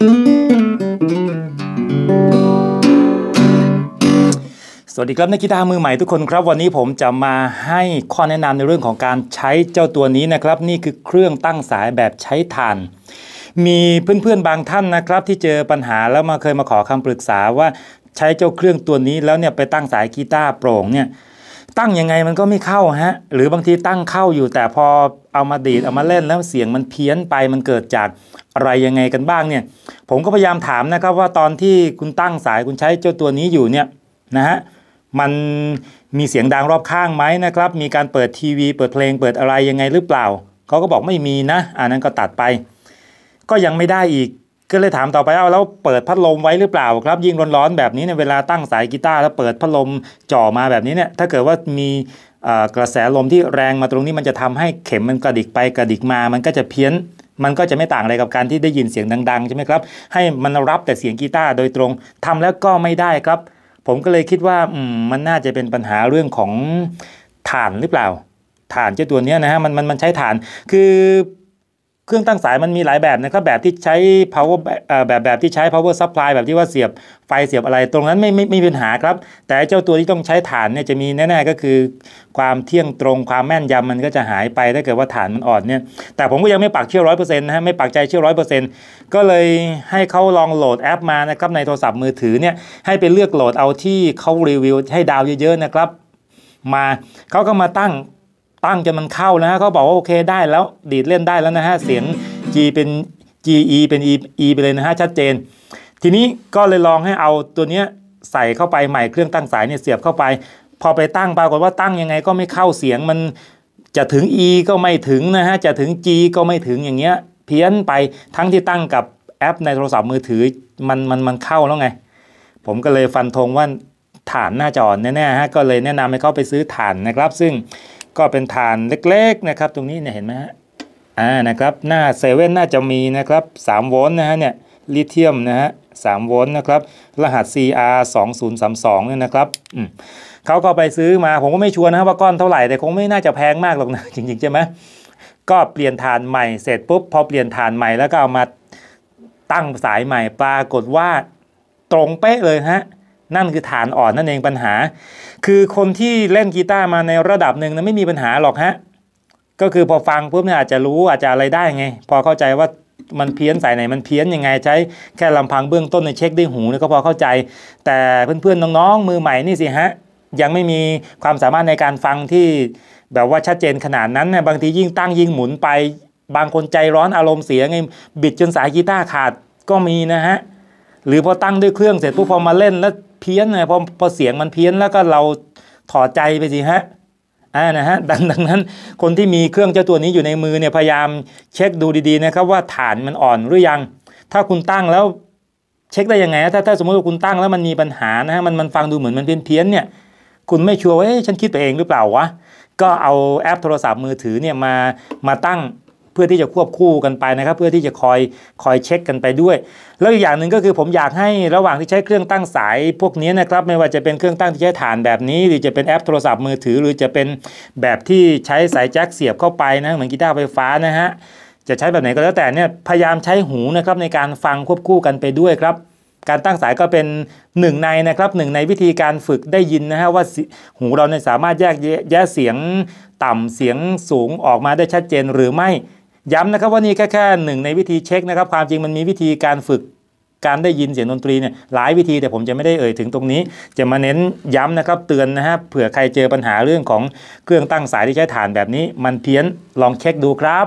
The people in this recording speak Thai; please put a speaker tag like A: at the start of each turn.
A: สวัสดีครับนักกีฬามือใหม่ทุกคนครับ วันนี้ผมจะมาให้ข้อแนะนำในเรื่องของการใช้เจ้าตัวนี้นะครับ นี่คือเครื่องตั้งสายแบบใช้ถ่าน มีเพื่อนๆบางท่านนะครับ ที่เจอปัญหาแล้วมาเคยมาขอคำปรึกษาว่าใช้เจ้าเครื่องตัวนี้แล้วเนี่ยไปตั้งสายกีตาร์โปร่งเนี่ยตั้งยังไงมันก็ไม่เข้าฮะหรือบางทีตั้งเข้าอยู่แต่พอเอามาดีดเอามาเล่นแล้วเสียงมันเพี้ยนไปมันเกิดจากอะไรยังไงกันบ้างเนี่ยผมก็พยายามถามนะครับว่าตอนที่คุณตั้งสายคุณใช้เจ้าตัวนี้อยู่เนี่ยนะฮะมันมีเสียงดังรอบข้างไหมนะครับ มีการเปิดทีวีเปิดเพลงเปิดอะไรยังไงหรือเปล่าเขาก็บอกไม่มีนะอันนั้นก็ตัดไป ก็ยังไม่ได้อีกก็เลยถามต่อไปเอาแล้วเปิดพัดลมไว้หรือเปล่าครับ ยิ่งร้อนๆแบบนี้เนี่ย เวลาตั้งสายกีตาร์แล้วเปิดพัดลมจ่อมาแบบนี้เนี่ย ถ้าเกิดว่ามีกระแสลมที่แรงมาตรงนี้ มันจะทำให้เข็มมันกระดิกไปกระดิกมา มันก็จะเพี้ยน มันก็จะไม่ต่างอะไรกับการที่ได้ยินเสียงดัง ๆ ใช่ไหมครับ ให้มันรับแต่เสียงกีตาร์โดยตรง ทำแล้วก็ไม่ได้ครับ ผมก็เลยคิดว่ามันน่าจะเป็นปัญหาเรื่องของฐานหรือเปล่า ฐานเจ้าตัวนี้นะฮะมันมันมันใช้ฐาน คือเครื่องตั้งสายมันมีหลายแบบนะครับแบบที่ใช้ power แบบ แบบที่ใช้ power supply แบบที่ว่าเสียบไฟเสียบอะไร ตรงนั้นไม่ไม่ไม่มีปัญหาครับ แต่เจ้าตัวที่ต้องใช้ฐานเนี่ยจะมีแน่ ๆ ก็คือ ความเที่ยงตรงความแม่นยำมันก็จะหายไปถ้าเกิดว่าฐานมันอ่อนเนี่ยแต่ผมก็ยังไม่ปักเชื่อร้อยเปอร์เซ็นต์นะฮะไม่ปักใจเชื่อร้อยเปอร์เซ็นต์ก็เลยให้เขาลองโหลดแอปมานะครับในโทรศัพท์มือถือเนี่ยให้ไปเลือกโหลดเอาที่เขารีวิวให้ดาวเยอะๆนะครับ มาเขาก็มาตั้งตั้งจนมันเข้านะฮะเขาบอกว่าโอเค ได้แล้วดีดเล่นได้แล้วนะฮะเสียง G เป็น G E เป็น E E ไปเลยนะฮะชัดเจน ทีนี้ก็เลยลองให้เอาตัวเนี้ยใส่เข้าไปใหม่เครื่องตั้งสายเนี่ยเสียบเข้าไป พอไปตั้งปรากฏว่าตั้งยังไง ก็ไม่เข้าเสียงมันจะถึง E ก็ไม่ถึงนะฮะจะถึง G ก็ไม่ถึงอย่างเงี้ยเพี้ยนไปทั้งที่ตั้งกับแอป ในโทรศัพท์มือถือมันมันมันเข้าแล้วไง ผมก็เลยฟันธงว่าฐานหน้าจอแน่ๆฮะก็เลยแนะนำให้เขาไปซื้อฐานนะครับ ซึ่งก็เป็นฐานเล็กๆนะครับ ตรงนี้เนี่ยเห็นไหมฮะ อ่านะครับหน้าเซเว่นน่าจะมีนะครับ3โวลต์นะฮะเนี่ยลิเธียมนะฮะ3โวลต์นะครับ รหัส CR 2 0 3 2เนี่ยนะครับเขาก็ไปซื้อมาผมก็ไม่ชัวร์นะครับว่าก้อนเท่าไหร่แต่คงไม่น่าจะแพงมากหรอกนะ จริงๆใช่ไหมก็เปลี่ยนฐานใหม่เสร็จปุ๊บ พอเปลี่ยนฐานใหม่แล้วก็เอามาตั้งสายใหม่ปรากฏว่าตรงเป๊ะเลยฮะนั่นคือฐานอ่อนนั่นเองปัญหา คือคนที่เล่นกีตาร์มาในระดับหนึ่งนะไม่มีปัญหาหรอกฮะก็คือพอฟังปุ๊บเนี่ยอาจจะรู้อาจจะอะไรได้ไงพอเข้าใจว่ามันเพี้ยนสายไหน มันเพี้ยนยังไงใช้แค่ลำพังเบื้องต้นในเช็คด้วยหูเนี่ยก็พอเข้าใจ แต่เพื่อนๆน้องๆมือใหม่นี่สิฮะยังไม่มีความสามารถในการฟังที่แบบว่าชัดเจนขนาดนั้นนะบางทียิ่งตั้งยิ่งหมุนไปบางคนใจร้อนอารมณ์เสียไงบิดจนสายกีตาร์ขาดก็มีนะฮะหรือพอตั้งด้วยเครื่องเสร็จปุ๊บพอมาเล่นแล้วเพี้ยนนะพอพอเสียงมันเพี้ยน แล้วก็เราถอดใจไปสิฮะอ่านะฮะดังดังนั้นคนที่มีเครื่องเจ้าตัวนี้อยู่ในมือเนี่ยพยายามเช็คดูดีๆนะครับว่าฐานมันอ่อนหรือยัง ถ้าคุณตั้งแล้วเช็คได้ยังไงถ้าถ้าสมมติว่าคุณตั้งแล้วมันมีปัญหานะฮะมันมันฟังดูเหมือนมันเพี้ยนเพี้ยนเนี่ย คุณไม่ชัวร์ว่าฉันคิดไปเองหรือเปล่าวะก็เอาแอปโทรศัพท์มือถือเนี่ยมามาตั้งเพื่อที่จะควบคู่กันไปนะครับเพื่อที่จะคอยคอยเช็คกันไปด้วยแล้วอีกอย่างหนึ่งก็คือผมอยากให้ระหว่างที่ใช้เครื่องตั้งสายพวกนี้นะครับไม่ว่าจะเป็นเครื่องตั้งที่ใช้ฐานแบบนี้หรือจะเป็นแอปโทรศัพท์มือถือ หรือจะเป็นแบบที่ใช้สายแจ็คเสียบเข้าไปนะเหมือนกีตาร์ไฟฟ้านะฮะจะใช้แบบไหนก็แล้วแต่เนี่ยพยายามใช้หูนะครับในการฟังควบคู่กันไปด้วยครับ การตั้งสายก็เป็นหนึ่งในนะครับหนึ่งในวิธีการฝึกได้ยินนะฮะว่าหูเราเนี่ยสามารถแยกแยะเสียง ต่ำเสียงสูงออกมาได้ชัดเจนหรือไม่ย้ำนะครับว่านี่แค่หนึ่งในวิธีเช็คนะครับ ความจริงมันมีวิธีการฝึกการได้ยินเสียงดนตรีเนี่ยหลายวิธีแต่ผมจะไม่ได้เอ่ยถึงตรงนี้ จะมาเน้นย้ำนะครับ เตือนนะครับเผื่อใครเจอปัญหาเรื่องของเครื่องตั้งสายที่ใช้ฐานแบบนี้ มันเพี้ยนลองเช็คดูครับ